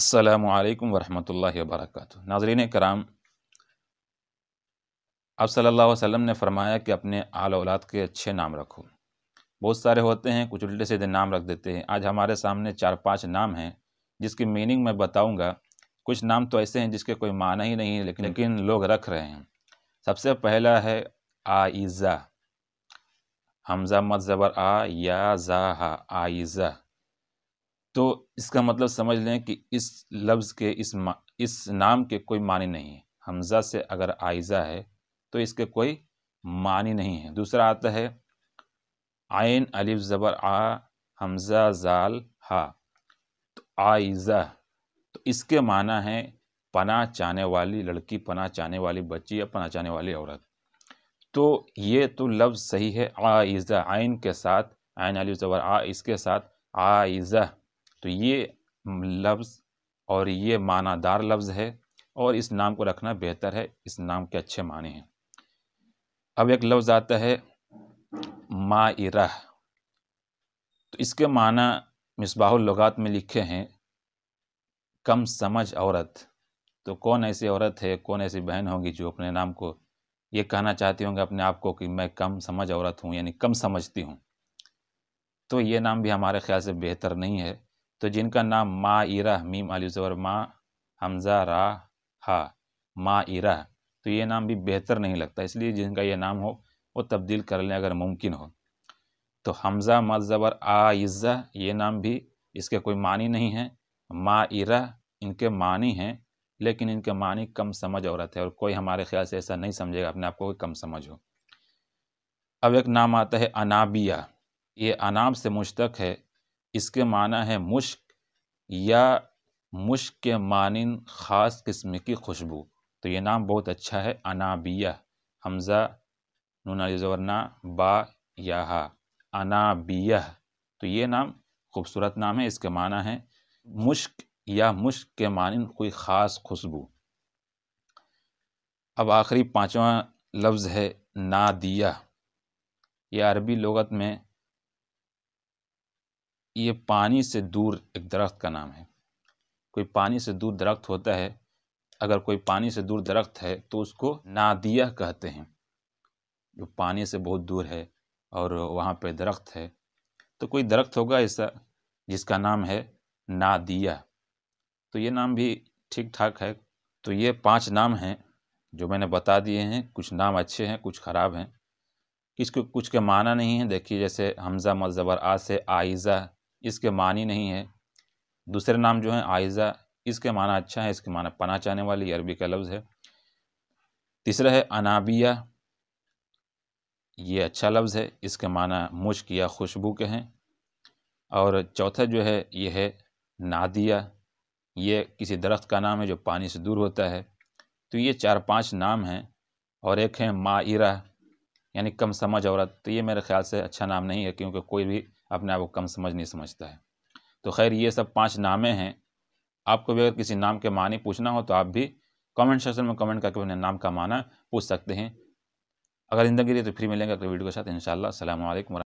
असलकम वालेकुम वरहमतुल्लाहि वबरकatuh नाजरीन कराम आप सल्लल्लाहु अलैहि ने फरमाया कि अपने आल औलाद के अच्छे नाम रखो बहुत सारे होते हैं कुछ उल्टे सीधे नाम रख देते हैं आज हमारे सामने चार पांच नाम हैं जिसकी मीनिंग मैं बताऊंगा कुछ नाम तो ऐसे हैं जिसके कोई माना ही नहीं है लेकिन हम्म। लेकिन लोग रख रहे हैं सबसे पहला है आइज़ा हमजा मत ज़बर आ या जा हा आइज़ा तो इसका मतलब समझ लें कि इस लफ्ज़ के इस इस नाम के कोई मानी नहीं है हमज़ा से अगर आयज़ा है तो इसके कोई मानी नहीं है दूसरा आता है आयन अलिफ ज़बर आ हमज़ा ज़ाल हा तो आयज़ा तो इसके माना है पना चाहने वाली लड़की पना चाहने वाली बच्ची या पना चाहने वाली औरत तो ये तो लफ्ज़ सही है आयज़ा आयन के साथ आयन अलिफ ज़बर आ इसके साथ आयज़ा तो ये लफ्ज़ और ये मानादार लफ्ज़ है और इस नाम को रखना बेहतर है इस नाम के अच्छे माने हैं अब एक लफ्ज़ आता है माइरा तो इसके माना मिसबाहुलगात में लिखे हैं कम समझ औरत तो कौन ऐसी औरत है कौन ऐसी बहन होगी जो अपने नाम को ये कहना चाहती होंगे अपने आप को कि मैं कम समझ औरत हूँ यानी कम समझती हूँ तो ये नाम भी हमारे ख्याल से बेहतर नहीं है तो जिनका नाम मा इरा मीम आलिजबर माँ हमज़ा रा हा मा इरा तो ये नाम भी बेहतर नहीं लगता इसलिए जिनका ये नाम हो वो तब्दील कर लें अगर मुमकिन हो तो हमज़ा मज़बर आ इज़ा ये नाम भी इसके कोई मानी नहीं है मा इरा इनके मानी हैं लेकिन इनके मानी कम समझ औरत है और कोई हमारे ख्याल से ऐसा नहीं समझेगा अपने आप को कम समझ हो अब एक नाम आता है अनाबिया ये अनाब से मुश्तक है इसके माना है मुश्क या मुश्क के मानन ख़ास किस्म की खुशबू तो ये नाम बहुत अच्छा है अनाबिया हमज़ा नूनाजवरना बा या अनाबिया तो ये नाम खूबसूरत नाम है इसके माना है मुश्क या मुश्क के मानन कोई ख़ास खुशबू अब आखिरी पाँचवा लफ्ज़ है नादिया ये अरबी लगत में ये पानी से दूर एक दरख्त का नाम है कोई पानी से दूर दरख्त होता है अगर कोई पानी से दूर दरख्त है तो उसको नादिया कहते हैं जो पानी से बहुत दूर है और वहाँ पे दरख्त है तो कोई दरख्त होगा ऐसा जिसका नाम है नादिया तो ये नाम भी ठीक ठाक है तो ये पांच नाम हैं जो मैंने बता दिए हैं कुछ नाम अच्छे हैं कुछ ख़राब हैं किसको कुछ के माना नहीं है देखिए जैसे हमज़ा मज़बर आ से आइज़ा इसके मानी नहीं है दूसरे नाम जो है आयज़ा इसके माना अच्छा है इसके माना पना चाहने वाली अरबी का लफ्ज़ है तीसरा है अनाबिया ये अच्छा लफ्ज़ है इसके माना मुश्क या खुशबू के हैं और चौथा जो है ये है नादिया ये किसी दरख्त का नाम है जो पानी से दूर होता है तो ये चार पांच नाम हैं और एक है माइरा यानी कम समझ औरत तो ये मेरे ख्याल से अच्छा नाम नहीं है क्योंकि कोई भी अपने आप को कम समझ नहीं समझता है तो खैर ये सब पांच नामे हैं आपको भी अगर किसी नाम के मानी पूछना हो तो आप भी कमेंट सेक्शन में कमेंट करके अपने नाम का माना पूछ सकते हैं अगर जिंदगी रही तो फिर मिलेंगे अगले वीडियो के साथ इन शाला